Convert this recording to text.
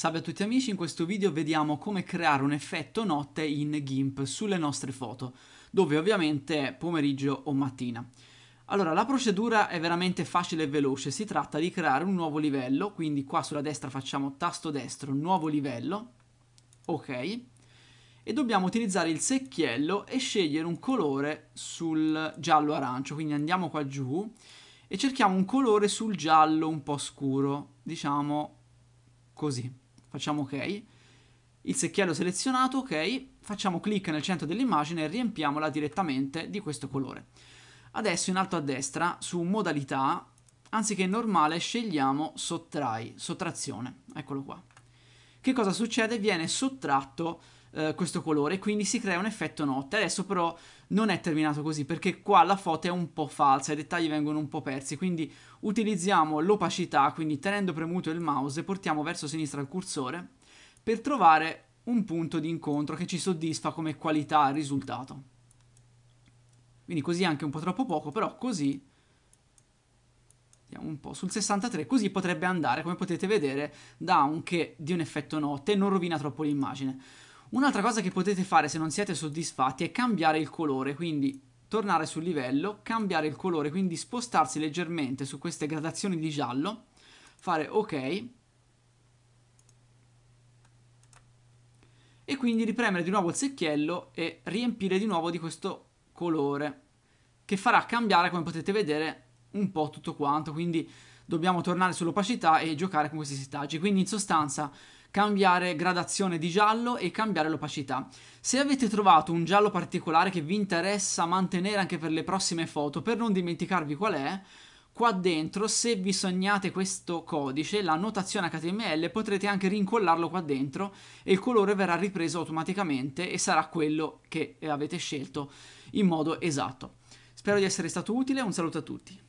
Salve a tutti amici, in questo video vediamo come creare un effetto notte in GIMP sulle nostre foto, dove ovviamente è pomeriggio o mattina. Allora, la procedura è veramente facile e veloce, si tratta di creare un nuovo livello, quindi qua sulla destra facciamo tasto destro, nuovo livello, ok, e dobbiamo utilizzare il secchiello e scegliere un colore sul giallo-arancio, quindi andiamo qua giù e cerchiamo un colore sul giallo un po' scuro, diciamo così facciamo ok, il secchiello selezionato, ok, facciamo clic nel centro dell'immagine e riempiamola direttamente di questo colore. Adesso in alto a destra su modalità, anziché normale scegliamo sottrai, sottrazione, eccolo qua. Che cosa succede? Viene sottratto eh, questo colore, quindi si crea un effetto notte. Adesso però non è terminato così perché qua la foto è un po' falsa, i dettagli vengono un po' persi, quindi utilizziamo l'opacità, quindi tenendo premuto il mouse portiamo verso sinistra il cursore per trovare un punto di incontro che ci soddisfa come qualità al risultato. Quindi così anche un po' troppo poco, però così un po' sul 63 così potrebbe andare come potete vedere da anche di un effetto notte non rovina troppo l'immagine Un'altra cosa che potete fare se non siete soddisfatti è cambiare il colore, quindi tornare sul livello, cambiare il colore, quindi spostarsi leggermente su queste gradazioni di giallo, fare ok e quindi ripremere di nuovo il secchiello e riempire di nuovo di questo colore che farà cambiare come potete vedere un po' tutto quanto, quindi dobbiamo tornare sull'opacità e giocare con questi settaggi. Quindi in sostanza cambiare gradazione di giallo e cambiare l'opacità. Se avete trovato un giallo particolare che vi interessa mantenere anche per le prossime foto, per non dimenticarvi qual è, qua dentro se vi sognate questo codice, la notazione HTML, potrete anche rincollarlo qua dentro e il colore verrà ripreso automaticamente e sarà quello che avete scelto in modo esatto. Spero di essere stato utile, un saluto a tutti.